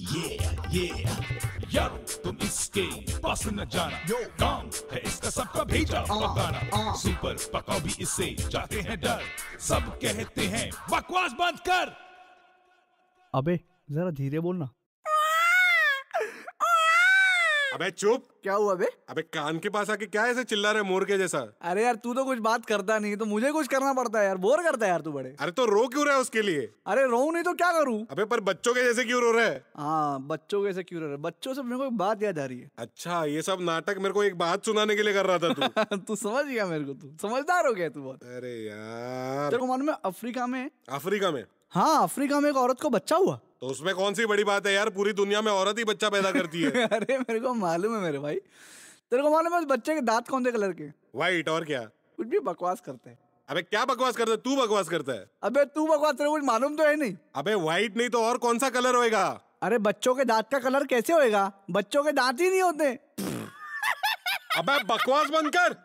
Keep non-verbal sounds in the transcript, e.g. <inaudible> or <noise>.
ये ये यारो तुम इसके पास न जाना यो काम है इसका सबका भेजा ah, पकाना सुपर ah. पकाओ भी इसे जाते हैं डर सब कहते हैं बकवास बंद कर अबे जरा धीरे बोलना अबे चुप क्या हुआ बे अबे कान के पास आके क्या ऐसे चिल्ला रहे मोर के जैसा अरे यार तू तो कुछ बात करता नहीं तो मुझे कुछ करना पड़ता है यार बोर करता है यार तू बड़े अरे तो रो क्यों रहा है उसके लिए अरे रो नहीं तो क्या करूँ अबे पर बच्चों के जैसे क्यों रो रहे है हाँ बच्चों के जैसे क्यों रो रहे बच्चों से मेरे को एक बात याद आ रही है अच्छा ये सब नाटक मेरे को एक बात सुनाने के लिए कर रहा था तू <laughs> तू समझ गया मेरे को तू समझदार हो गया तू बहुत अरे यार मालूम है अफ्रीका में अफ्रीका में हाँ अफ्रीका में एक औरत को बच्चा हुआ तो उसमें कौन सी बड़ी बात है यार पूरी दुनिया में औरत ही बच्चा पैदा करती है <laughs> अरे मेरे को मालूम है मेरे भाई तेरे को मालूम है उस बच्चे के दांत कौन से कलर के व्हाइट और क्या कुछ भी बकवास करते हैं अबे क्या बकवास करता है तू बकवास करता है अबे तू बकवास तेरे कुछ मालूम तो है नहीं अबे व्हाइट नहीं तो और कौन सा कलर होएगा अरे बच्चों के दांत का कलर कैसे होएगा बच्चों के दांत ही नहीं होते <laughs> अबे बकवास बनकर